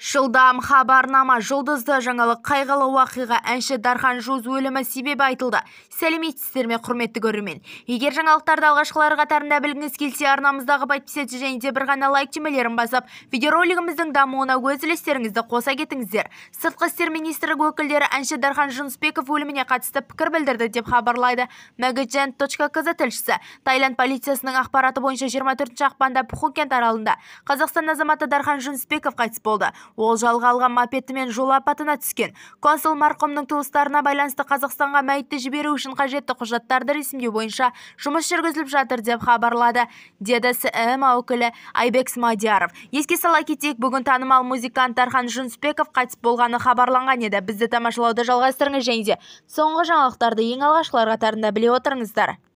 жылдам хабарнама жұлдызды жаңалық қайғылы уақиға әнші дархан жуз өлімі себебі айтылды сәлеметсіздер ме құрметті көрермен егер жаңалықтарды алғашқылар қатарында білгіңіз келсе арнамыздағы подписаться және де бір ғана лайк түймелерін басып видеоролигіміздің дамуына өз үлестеріңізді қоса кетіңіздер сыртқы істер министрлігі өкілдері әнші дархан жүнісбеков өліміне қатысты пікір білдірді деп хабарлайды мәгіжен точка кз тілшісі Тайланд полициясының ақпараты бойынша 24 ақпанда пхукент аралында қазақстан азаматы дархан жүнісбеков қайтыс болды ол жалға алған мопедімен жол апатына түскен консул марқұмның туыстарына байланысты қазақстанға мәйітті жіберу үшін қажетті құжаттарды ресімдеу бойынша жұмыс жүргізіліп жатыр деп хабарлады деді сім өкілі айбек смадияров еске сала кетейік бүгін танымал музыкант тархан жүнісбеков қайтыс болғаны хабарланған еді бізді тамашалауды жалғастырыңыз және де соңғы жаңалықтарды ең алғашқылар қатарында біле отырыңыздар